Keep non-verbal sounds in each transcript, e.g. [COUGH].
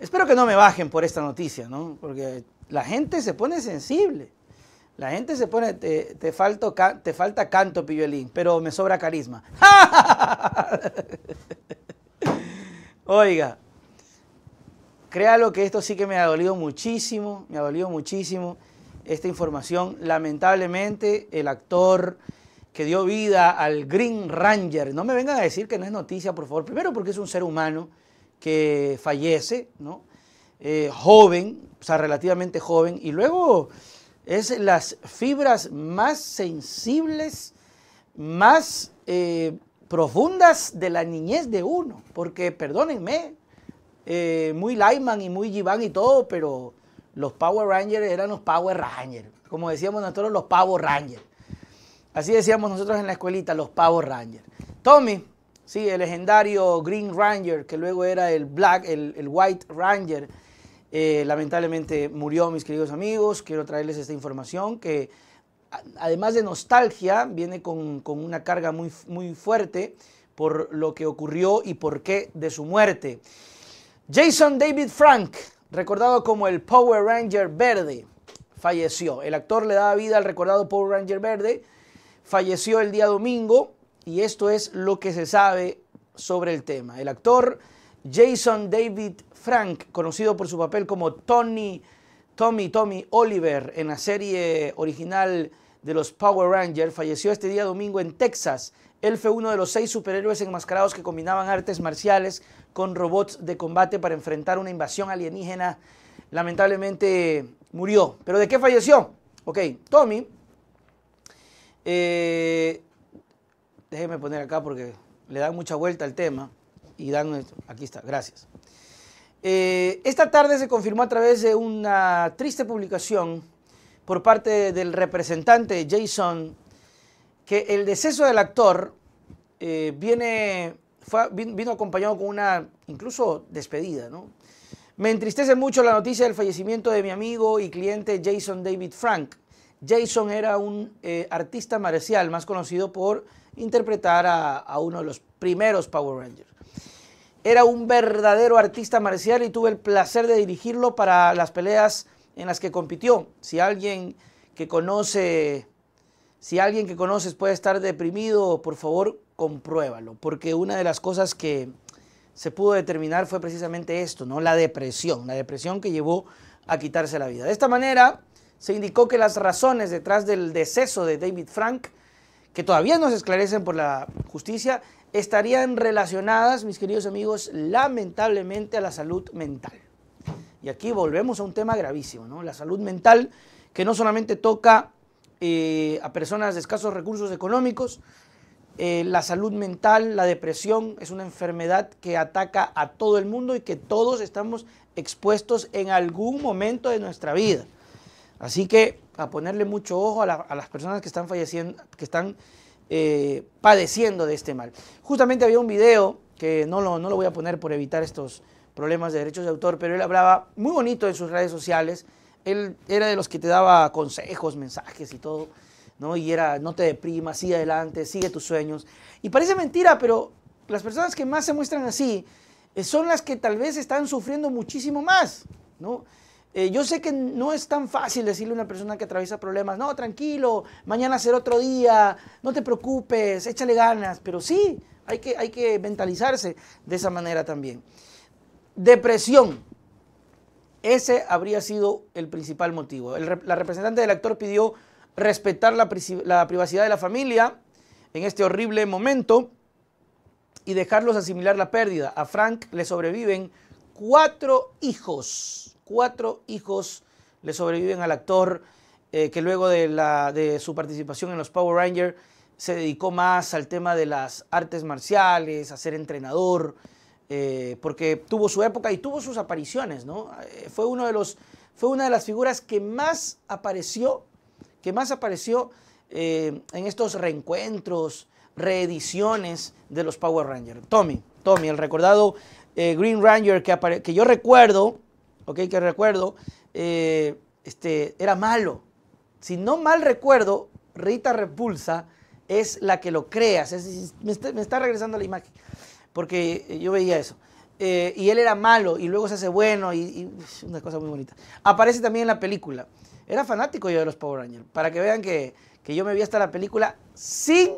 espero que no me bajen por esta noticia, ¿no? Porque la gente se pone sensible. La gente se pone, te, te falta canto, pilluelín, pero me sobra carisma. [LAUGHS] Oiga, créalo que esto sí que me ha dolido muchísimo, me ha dolido muchísimo esta información. Lamentablemente, el actor que dio vida al Green Ranger, no me vengan a decir que no es noticia, por favor. Primero porque es un ser humano que fallece, ¿no? Eh, joven, o sea, relativamente joven, y luego es las fibras más sensibles, más eh, profundas de la niñez de uno, porque perdónenme, eh, muy Lyman y muy Giván y todo, pero los Power Rangers eran los Power Rangers, como decíamos nosotros los Power Rangers. Así decíamos nosotros en la escuelita, los Power Rangers. Tommy, Sí, el legendario Green Ranger, que luego era el Black, el, White Ranger. Eh, lamentablemente murió, mis queridos amigos. Quiero traerles esta información que, además de nostalgia, viene con, una carga muy, muy fuerte por lo que ocurrió y por qué de su muerte. Jason David Frank, recordado como el Power Ranger Verde, falleció. El actor le daba vida al recordado Power Ranger Verde. Falleció el día domingo y esto es lo que se sabe sobre el tema. El actor Jason David Frank, conocido por su papel como Tony, Tommy, Tommy Oliver en la serie original de los Power Rangers, falleció este día domingo en Texas. Él fue uno de los seis superhéroes enmascarados que combinaban artes marciales con robots de combate para enfrentar una invasión alienígena. Lamentablemente murió. ¿Pero de qué falleció? Ok, Tommy eh, déjeme poner acá porque le dan mucha vuelta al tema y dan Aquí está, gracias. Eh, esta tarde se confirmó a través de una triste publicación por parte del representante Jason que el deceso del actor eh, viene, vino acompañado con una incluso despedida. Me entristece mucho la noticia del fallecimiento de mi amigo y cliente Jason David Frank. Jason era un eh, artista marcial más conocido por interpretar a, uno de los primeros Power Rangers. Era un verdadero artista marcial y tuve el placer de dirigirlo para las peleas en las que compitió. Si alguien que conoce, si alguien que conoces puede estar deprimido, por favor, compruébalo, porque una de las cosas que se pudo determinar fue precisamente esto, ¿no? La depresión, la depresión que llevó a quitarse la vida. De esta manera, se indicó que las razones detrás del deceso de David Frank que todavía no se esclarecen por la justicia, estarían relacionadas, mis queridos amigos, lamentablemente a la salud mental. Y aquí volvemos a un tema gravísimo, ¿no? La salud mental que no solamente toca eh, a personas de escasos recursos económicos, eh, la salud mental, la depresión es una enfermedad que ataca a todo el mundo y que todos estamos expuestos en algún momento de nuestra vida. Así que a ponerle mucho ojo a, las personas que están falleciendo, que están eh, padeciendo de este mal. Justamente había un video que no lo, no lo voy a poner por evitar estos problemas de derechos de autor, pero él hablaba muy bonito en sus redes sociales. Él era de los que te daba consejos, mensajes y todo, ¿no? Y era, no te deprimas, sigue adelante, sigue tus sueños. Y parece mentira, pero las personas que más se muestran así eh, son las que tal vez están sufriendo muchísimo más, ¿no? Eh, yo sé que no es tan fácil decirle a una persona que atraviesa problemas, no, tranquilo, mañana será otro día, no te preocupes, échale ganas, pero sí, hay que, hay que mentalizarse de esa manera también. Depresión. Ese habría sido el principal motivo. la representante del actor pidió respetar la privacidad de la familia en este horrible momento y dejarlos asimilar la pérdida. A Frank le sobreviven cuatro hijos cuatro hijos le sobreviven al actor eh, que luego de, su participación en los Power Rangers se dedicó más al tema de las artes marciales, a ser entrenador, eh, porque tuvo su época y tuvo sus apariciones, ¿no? Eh, fue, uno de los, fue una de las figuras que más apareció, que más apareció en estos reencuentros, reediciones de los Power Rangers. Tommy, Tommy, el recordado Green Ranger que, que yo recuerdo, ¿ok? Que recuerdo, eh, este, era malo. Si no mal recuerdo, Rita Repulsa es la que lo crea. me, está, regresando la imagen, porque eh, yo veía eso. Eh, y él era malo y luego se hace bueno y, y una cosa muy bonita. Aparece también en la película. Era fanático yo de los Power Rangers, para que vean que, que yo me vi hasta la película sin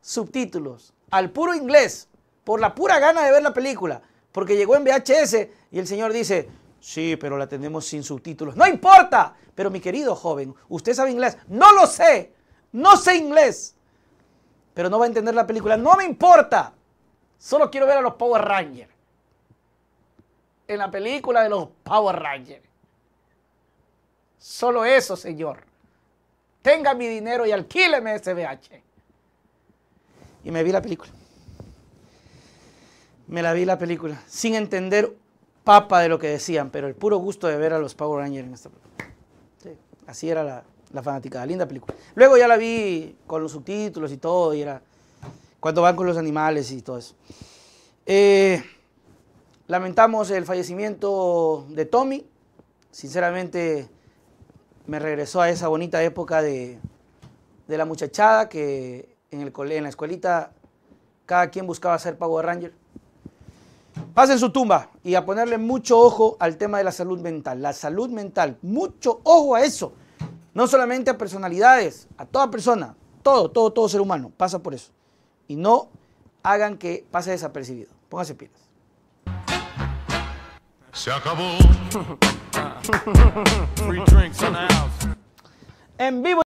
subtítulos, al puro inglés, por la pura gana de ver la película, porque llegó en VHS y el señor dice, Sí, pero la tenemos sin subtítulos. No importa. Pero mi querido joven, ¿usted sabe inglés? No lo sé. No sé inglés. Pero no va a entender la película. No me importa. Solo quiero ver a los Power Rangers. En la película de los Power Rangers. Solo eso, señor. Tenga mi dinero y alquíleme ese VH. Y me vi la película. Me la vi la película sin entender papa de lo que decían, pero el puro gusto de ver a los Power Rangers en esta película. así era la, la linda película. Luego ya la vi con los subtítulos y todo, y era cuando van con los animales y todo eso. Eh, lamentamos el fallecimiento de Tommy. Sinceramente me regresó a esa bonita época de, la muchachada que en, el, en la escuelita cada quien buscaba ser Power Ranger. Pasen su tumba y a ponerle mucho ojo al tema de la salud mental. La salud mental, mucho ojo a eso. No solamente a personalidades, a toda persona, todo, todo, todo ser humano pasa por eso. Y no hagan que pase desapercibido. Pónganse pilas. Se acabó. [LAUGHS] Free drinks En vivo.